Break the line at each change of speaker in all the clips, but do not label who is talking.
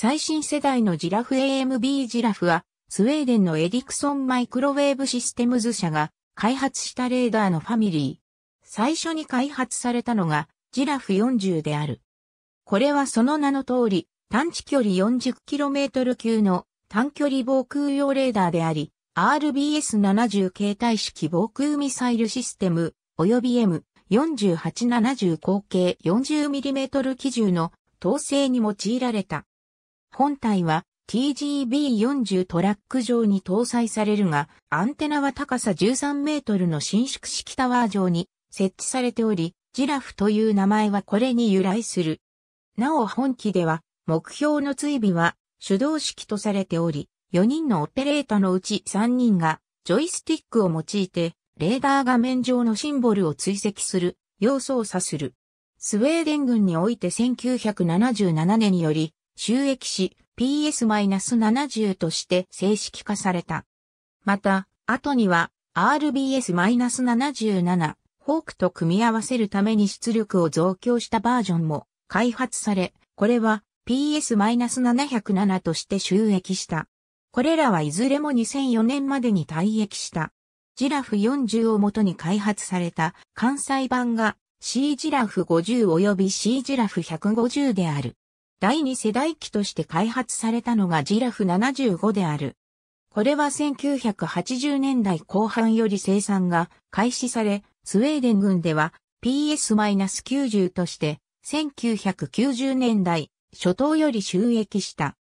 最新世代のジラフ AMB ジラフは、スウェーデンのエディクソンマイクロウェーブシステムズ社が開発したレーダーのファミリー。最初に開発されたのが、ジラフ40である。これはその名の通り、探知距離 40km 級の短距離防空用レーダーであり、RBS70 形態式防空ミサイルシステム、及び M4870 口径 40mm 基準の統制に用いられた。本体は TGB40 トラック上に搭載されるが、アンテナは高さ13メートルの伸縮式タワー上に設置されており、ジラフという名前はこれに由来する。なお本機では、目標の追尾は手動式とされており、4人のオペレーターのうち3人が、ジョイスティックを用いて、レーダー画面上のシンボルを追跡する、要を指する。スウェーデン軍において1977年により、収益し PS-70 として正式化された。また、後には RBS-77 ホークと組み合わせるために出力を増強したバージョンも開発され、これは PS-707 として収益した。これらはいずれも2004年までに退役した。ジラフ40をもとに開発された関西版が C ジラフ50及び C ジラフ150である。第2世代機として開発されたのがジラフ75である。これは1980年代後半より生産が開始され、スウェーデン軍では PS-90 として1990年代初頭より収益した。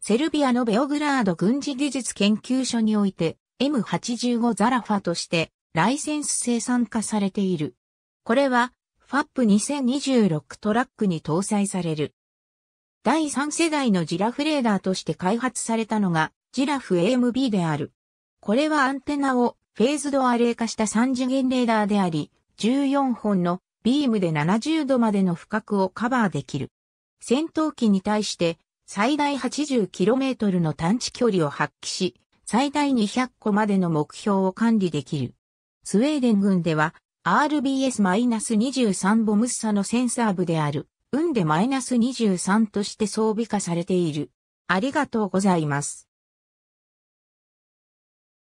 セルビアのベオグラード軍事技術研究所において M85 ザラファとしてライセンス生産化されている。これは FAP2026 トラックに搭載される第3世代のジラフレーダーとして開発されたのが、ジラフ AMB である。これはアンテナをフェーズドアレイ化した3次元レーダーであり、14本のビームで70度までの深くをカバーできる。戦闘機に対して最大 80km の探知距離を発揮し、最大200個までの目標を管理できる。スウェーデン軍では RBS-23 ボムスサのセンサー部である運でマイナス23として装備化されている。ありがとうございます。